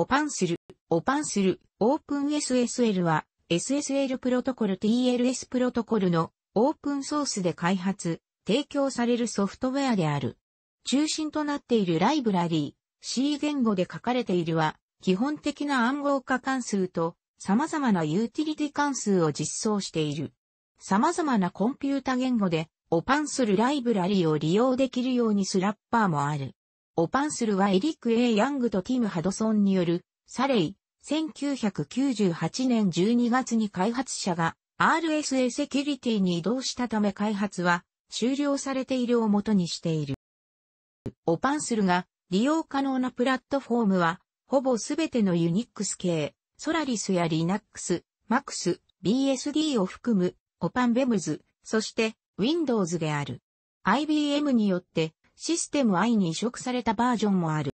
オパンスル、オパンスル、オープン SSL は SSL プロトコル TLS プロトコルのオープンソースで開発、提供されるソフトウェアである。中心となっているライブラリー、C 言語で書かれているは、基本的な暗号化関数と様々なユーティリティ関数を実装している。様々なコンピュータ言語で、オパンするライブラリーを利用できるようにスラッパーもある。オパンスルはエリック・ A・ ヤングとティム・ハドソンによる、サレイ、1998年12月に開発者が RSA セキュリティに移動したため開発は終了されているを元にしている。オパンスルが利用可能なプラットフォームは、ほぼすべてのユニックス系、ソラリスや Linux、MAX、BSD を含む、オパンベムズ、そして Windows である。IBM によってシステム I に移植されたバージョンもある。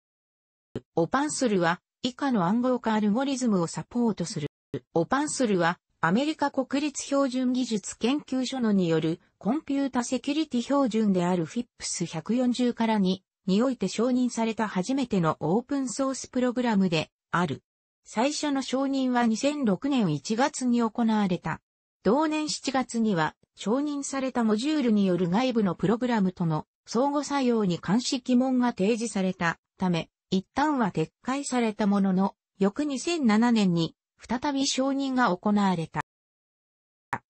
オパンスルは以下の暗号化アルゴリズムをサポートする。オパンスルはアメリカ国立標準技術研究所のによるコンピュータセキュリティ標準である FIPS140 から2において承認された初めてのオープンソースプログラムである。最初の承認は2006年1月に行われた。同年7月には承認されたモジュールによる外部のプログラムとの相互作用に監視疑問が提示されたため、一旦は撤回されたものの、翌2007年に再び承認が行われた。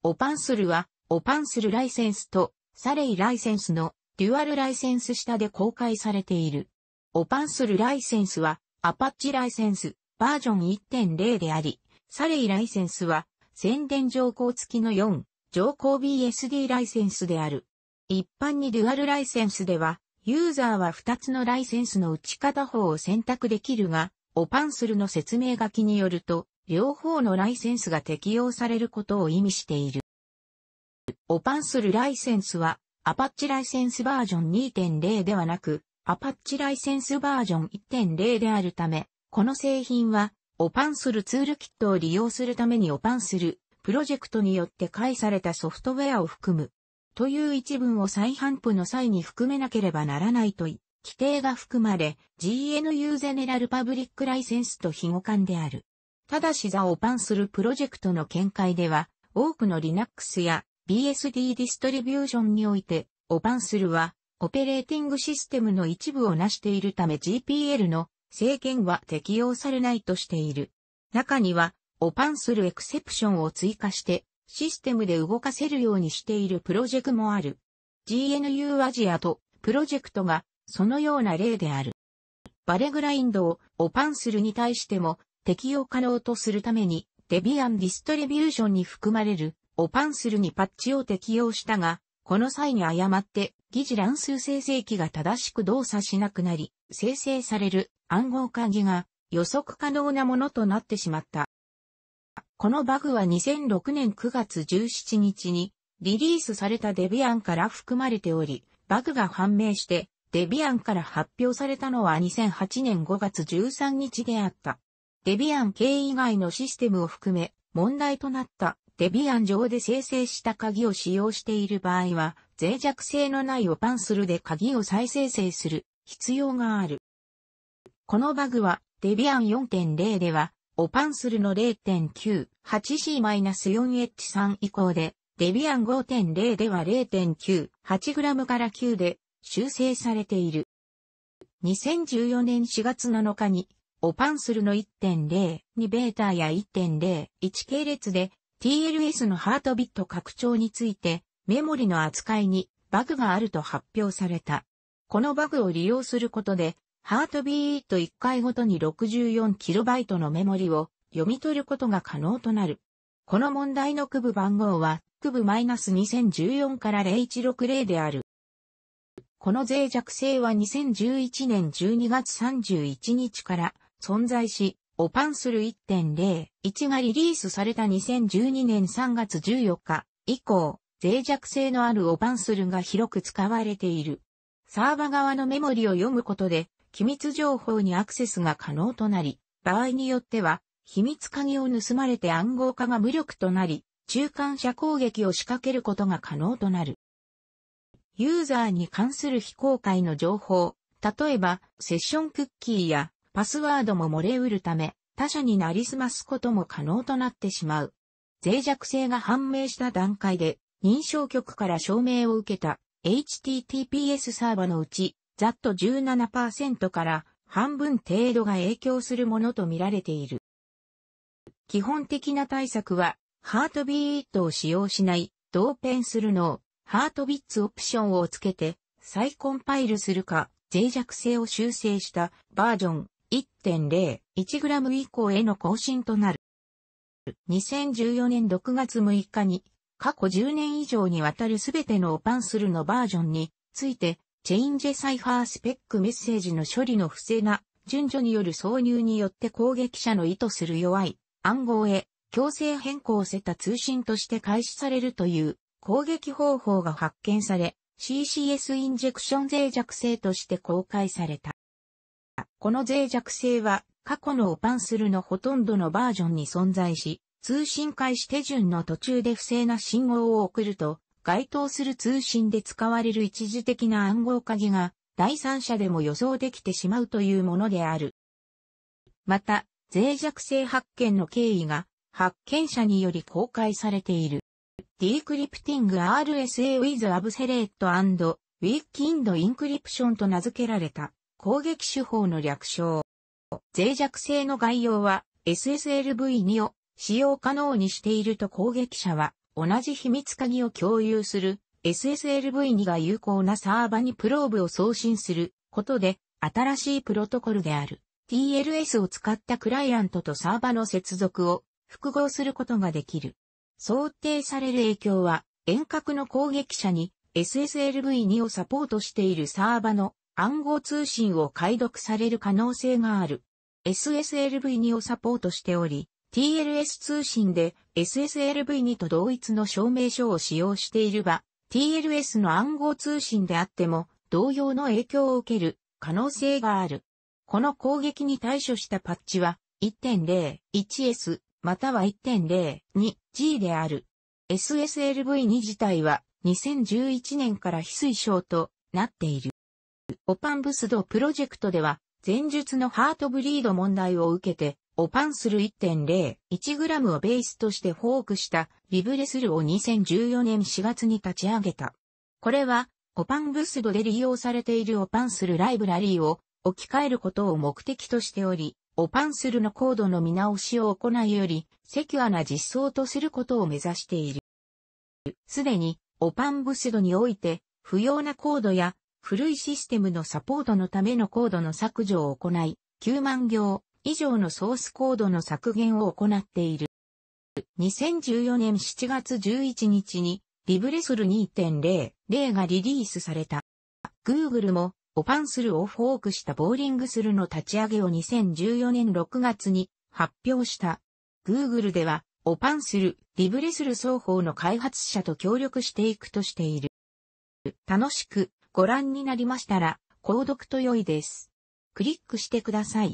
オパンスルは、オパンスルライセンスとサレイライセンスのデュアルライセンス下で公開されている。オパンスルライセンスは、アパッチライセンスバージョン1.0であり、サレイライセンスは、宣伝条項付きの4、条項 BSD ライセンスである。一般にデュアルライセンスでは、ユーザーは2つのライセンスの打ち方法を選択できるが、オパンスルの説明書きによると、両方のライセンスが適用されることを意味している。オパンスルライセンスは、アパッチライセンスバージョン2.0ではなく、アパッチライセンスバージョン1.0であるため、この製品は、オパンスルツールキットを利用するためにオパンスルプロジェクトによって開されたソフトウェアを含むという一文を再販布の際に含めなければならないとい、規定が含まれ、GNU ゼネラルパブリックライセンスと非互換である。ただし座をパンするプロジェクトの見解では、多くの Linux や BSD ディストリビューションにおいて、オパンスルは、オペレーティングシステムの一部を成しているため GPL の制限は適用されないとしている。中には、オパンスルエクセプションを追加して、システムで動かせるようにしているプロジェクトもある。GNU アジアとプロジェクトがそのような例である。バレグラインドをオパンスルに対しても適用可能とするためにデビアンディストリビューションに含まれるオパンスルにパッチを適用したが、この際に誤って疑似乱数生成器が正しく動作しなくなり、生成される暗号鍵が予測可能なものとなってしまった。このバグは2006年9月17日にリリースされたデビアンから含まれており、バグが判明してデビアンから発表されたのは2008年5月13日であった。デビアン系以外のシステムを含め問題となったデビアン上で生成した鍵を使用している場合は脆弱性のないオパンスルで鍵を再生成する必要がある。このバグはデビアン4.0ではオパンスルの 0.98C-4H3 以降で、デビアン5.0では 0.98g から9で修正されている。2014年4月7日に、オパンスルの1.0、2ベータや1.0、1系列で TLS のハートビット拡張についてメモリの扱いにバグがあると発表された。このバグを利用することでハートビート1回ごとに 64KB のメモリを読み取ることが可能となる。この問題の区部番号は、区部 -2014 から0160である。この脆弱性は2011年12月31日から存在し、オパンスル1.01がリリースされた2012年3月14日以降、脆弱性のあるオパンスルが広く使われている。サーバ側のメモリを読むことで、機密情報にアクセスが可能となり、場合によっては、秘密鍵を盗まれて暗号化が無力となり、中間者攻撃を仕掛けることが可能となる。ユーザーに関する非公開の情報、例えば、セッションクッキーやパスワードも漏れうるため、他者になりすますことも可能となってしまう。脆弱性が判明した段階で、認証局から証明を受けた HTTPS サーバのうち、ざっと17%から半分程度が影響するものとみられている。基本的な対策は、ハートビートを使用しない、同ペンするのを、ハートビッツオプションをつけて、再コンパイルするか、脆弱性を修正したバージョン 1.0.1g 以降への更新となる。2014年6月6日に、過去10年以上にわたるすべてのオパンスルのバージョンについて、チェインジェサイファースペックメッセージの処理の不正な順序による挿入によって攻撃者の意図する弱い暗号へ強制変更せた通信として開始されるという攻撃方法が発見され CCS インジェクション脆弱性として公開された。この脆弱性は過去のオパンスルのほとんどのバージョンに存在し、通信開始手順の途中で不正な信号を送ると、該当する通信で使われる一時的な暗号鍵が第三者でも予想できてしまうというものである。また、脆弱性発見の経緯が発見者により公開されている。Decrypting RSA with Abselate Weakened Encryption と名付けられた攻撃手法の略称。脆弱性の概要は SSLV2 を使用可能にしていると攻撃者は同じ秘密鍵を共有する SSLV2 が有効なサーバにプローブを送信することで新しいプロトコルである TLS を使ったクライアントとサーバの接続を複合することができる。想定される影響は遠隔の攻撃者に SSLV2 をサポートしているサーバの暗号通信を解読される可能性がある。SSLV2 をサポートしており、TLS 通信で SSLV2 と同一の証明書を使用している場、TLS の暗号通信であっても同様の影響を受ける可能性がある。この攻撃に対処したパッチは 1.0.1S または 1.0.2G である。SSLV2 自体は2011年から非推奨となっている。オパンブスドプロジェクトでは前述のハートブリード問題を受けてオパンする 1.01g をベースとしてフォークしたビブレスルを2014年4月に立ち上げた。これは、オパンブスドで利用されているオパンスルライブラリーを置き換えることを目的としており、オパンスルのコードの見直しを行いより、セキュアな実装とすることを目指している。すでに、オパンブスドにおいて、不要なコードや古いシステムのサポートのためのコードの削除を行い、9万行以上のソースコードの削減を行っている。2014年7月11日に、リブレスル2.0、0がリリースされた。Google も、オパンスルをフォークしたボーリングスルの立ち上げを2014年6月に発表した。Google では、オパンスル、リブレスル双方の開発者と協力していくとしている。楽しくご覧になりましたら、購読と良いです。クリックしてください。